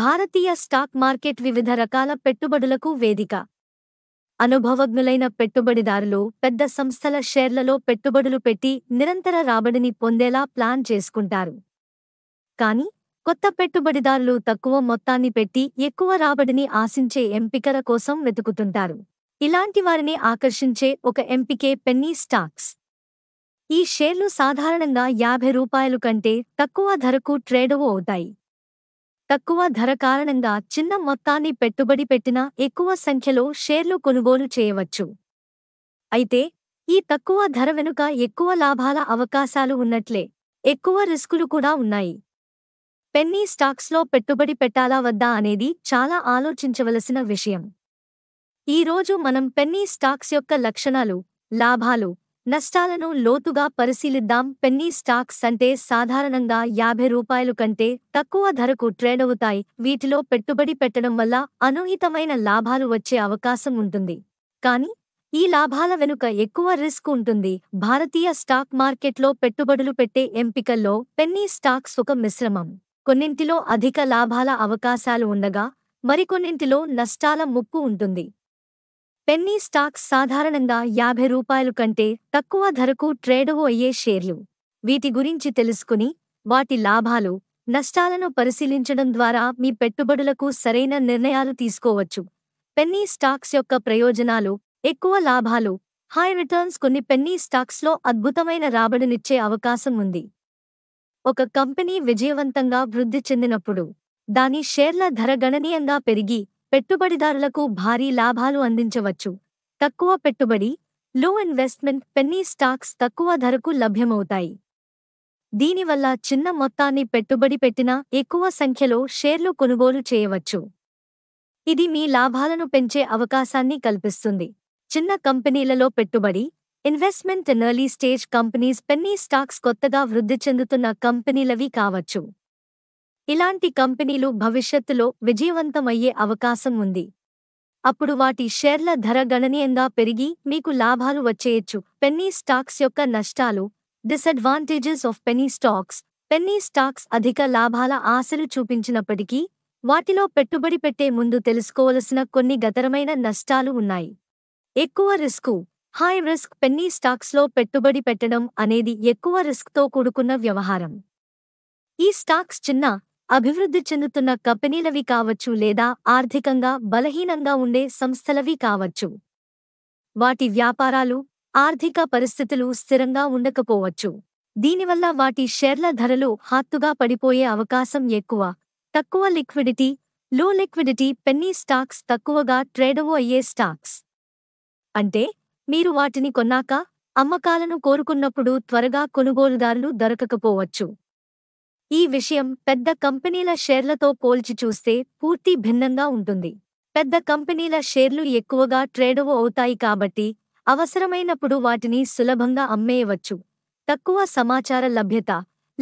భారతీయ stock market వివిధ రకాల పెట్టుబడులకు వేదిక అనుభవజ్ఞులైన పెట్టుబడిదారులు పెద్ద సంస్థల షేర్లలో పెట్టుబడులు పెట్టి నిరంతర రాబడిని పొందేలా ప్లాన్ చేసుకుంటారు కాని కొత్త పెట్టుబడిదారులు తక్కువ మొత్తాన్ని పెట్టి ఎక్కువ రాబడిని ఆశించే ఎంపికల కోసం వెతుకుతుంటారు ఇలాంటి వారిని ఆకర్షించే ఒక ఎంపికే పెన్నీ స్టాక్స్ ఈ షేర్లు సాధారణంగా యాభై రూపాయలు కంటే తక్కువ ధరకు ట్రేడవు అవుతాయి తక్కువ ధర కారణంగా చిన్న మొత్తాన్ని పెట్టుబడి పెట్టినా ఎక్కువ సంఖ్యలో షేర్లు కొనుగోలు చేయవచ్చు అయితే ఈ తక్కువ ధర వెనుక ఎక్కువ లాభాల అవకాశాలు ఉన్నట్లే ఎక్కువ రిస్కులు కూడా ఉన్నాయి పెన్నీ స్టాక్స్లో పెట్టుబడి పెట్టాలా వద్దా అనేది చాలా ఆలోచించవలసిన విషయం ఈరోజు మనం పెన్నీ స్టాక్స్ యొక్క లక్షణాలు లాభాలు నష్టాలను లోతుగా పరిశీలిద్దాం పెన్నీ స్టాక్స్ అంటే సాధారణంగా యాభై రూపాయలు కంటే తక్కువ ధరకు ట్రేడ్ అవుతాయి వీటిలో పెట్టుబడి పెట్టడం వల్ల అనూహితమైన లాభాలు వచ్చే అవకాశం ఉంటుంది కానీ ఈ లాభాల వెనుక ఎక్కువ రిస్క్ ఉంటుంది భారతీయ స్టాక్ మార్కెట్లో పెట్టుబడులు పెట్టే ఎంపికల్లో పెన్నీ స్టాక్స్ ఒక మిశ్రమం కొన్నింటిలో అధిక లాభాల అవకాశాలు ఉండగా మరికొన్నింటిలో నష్టాల ముప్పు ఉంటుంది పెన్నీ స్టాక్స్ సాధారణంగా యాభై రూపాయలు కంటే తక్కువ ధరకు ట్రేడవు అయ్యే షేర్లు వీటి గురించి తెలుసుకుని వాటి లాభాలు నష్టాలను పరిశీలించడం ద్వారా మీ పెట్టుబడులకు సరైన నిర్ణయాలు తీసుకోవచ్చు పెన్నీ స్టాక్స్ యొక్క ప్రయోజనాలు ఎక్కువ లాభాలు హై రిటర్న్స్ కొన్ని పెన్నీ స్టాక్స్లో అద్భుతమైన రాబడినిచ్చే అవకాశం ఉంది ఒక కంపెనీ విజయవంతంగా వృద్ధి చెందినప్పుడు దాని షేర్ల ధర గణనీయంగా పెరిగి పెట్టుబడిదారులకు భారీ లాభాలు అందించవచ్చు తక్కువ పెట్టుబడి లో ఇన్వెస్ట్మెంట్ పెన్నీ స్టాక్స్ తక్కువ ధరకు లభ్యమవుతాయి దీనివల్ల చిన్న మొత్తాన్ని పెట్టుబడి పెట్టినా ఎక్కువ సంఖ్యలో షేర్లు కొనుగోలు చేయవచ్చు ఇది మీ లాభాలను పెంచే అవకాశాన్ని కల్పిస్తుంది చిన్న కంపెనీలలో పెట్టుబడి investment early stage companies penny stocks కొత్తగా వృద్ధి చెందుతున్న కంపెనీలవి కావచ్చు ఇలాంటి కంపెనీలు భవిష్యత్తులో విజయవంతమయ్యే అవకాశం ఉంది అప్పుడు వాటి షేర్ల ధర గణనీయంగా పెరిగి మీకు లాభాలు వచ్చేయచ్చు పెన్నీ స్టాక్స్ యొక్క నష్టాలు disadvantages of penny stocks penny stocks అధిక లాభాల ఆశలు చూపించినప్పటికీ వాటిలో పెట్టుబడి పెట్టే ముందు తెలుసుకోవలసిన కొన్ని గతరమైన నష్టాలు ఉన్నాయి ఎక్కువ రిస్కు హై రిస్క్ పెన్నీ స్టాక్స్లో పెట్టుబడి పెట్టడం అనేది ఎక్కువ రిస్క్తో కూడుకున్న వ్యవహారం ఈ స్టాక్స్ చిన్న అభివృద్ధి చెందుతున్న కంపెనీలవి కావచ్చు లేదా ఆర్థికంగా బలహీనంగా ఉండే సంస్థలవి కావచ్చు వాటి వ్యాపారాలు ఆర్థిక పరిస్థితులు స్థిరంగా ఉండకపోవచ్చు దీనివల్ల వాటి షేర్ల ధరలు హాత్తుగా పడిపోయే అవకాశం ఎక్కువ తక్కువ లిక్విడిటీ లో లిక్విడిటీ పెన్నీ స్టాక్స్ తక్కువగా ట్రేడవు అయ్యే స్టాక్స్ అంటే మీరు వాటిని కొన్నాక అమ్మకాలను కోరుకున్నప్పుడు త్వరగా కొనుగోలుదారులు దొరకకపోవచ్చు ఈ విషయం పెద్ద కంపెనీల షేర్లతో పోల్చి చూస్తే పూర్తి భిన్నంగా ఉంటుంది పెద్ద కంపెనీల షేర్లు ఎక్కువగా ట్రేడవు అవుతాయి కాబట్టి అవసరమైనప్పుడు వాటిని సులభంగా అమ్మేయవచ్చు తక్కువ సమాచార లభ్యత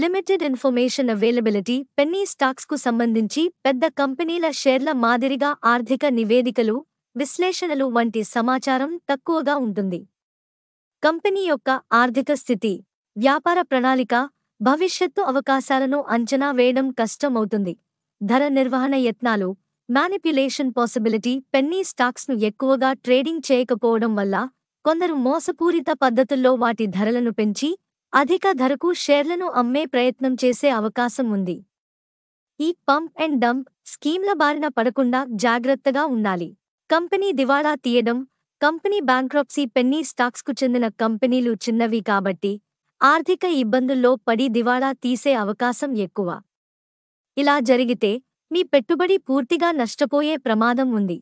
లిమిటెడ్ ఇన్ఫర్మేషన్ అవైలబిలిటీ పెన్నీ స్టాక్స్కు సంబంధించి పెద్ద కంపెనీల షేర్ల మాదిరిగా ఆర్థిక నివేదికలు విశ్లేషణలు వంటి సమాచారం తక్కువగా ఉంటుంది కంపెనీ యొక్క ఆర్థిక స్థితి వ్యాపార ప్రణాళిక భవిష్యత్తు అవకాశాలను అంచనా వేయడం కష్టమవుతుంది ధర నిర్వహణ యత్నాలు మ్యానిప్యులేషన్ పాసిబిలిటీ పెన్నీ స్టాక్స్ను ఎక్కువగా ట్రేడింగ్ చేయకపోవడం వల్ల కొందరు మోసపూరిత పద్ధతుల్లో వాటి ధరలను పెంచి అధిక ధరకు షేర్లను అమ్మే ప్రయత్నం చేసే అవకాశం ఉంది ఈ పంప్ అండ్ డంప్ స్కీమ్ల బారిన పడకుండా జాగ్రత్తగా ఉండాలి కంపెనీ దివాళా తీయడం కంపెనీ బ్యాంక్రప్సీ పెన్నీ స్టాక్స్కు చెందిన కంపెనీలు చిన్నవి కాబట్టి ఆర్థిక ఇబ్బందుల్లో పడి దివాళా తీసే అవకాశం ఎక్కువ ఇలా జరిగితే మీ పెట్టుబడి పూర్తిగా నష్టపోయే ప్రమాదం ఉంది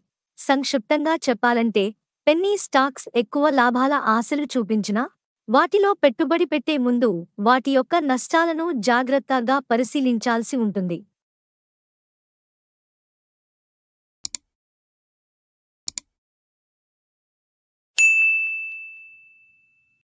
సంక్షిప్తంగా చెప్పాలంటే పెన్నీ స్టాక్స్ ఎక్కువ లాభాల ఆశలు చూపించినా వాటిలో పెట్టుబడి పెట్టే ముందు వాటి యొక్క నష్టాలను జాగ్రత్తగా పరిశీలించాల్సి ఉంటుంది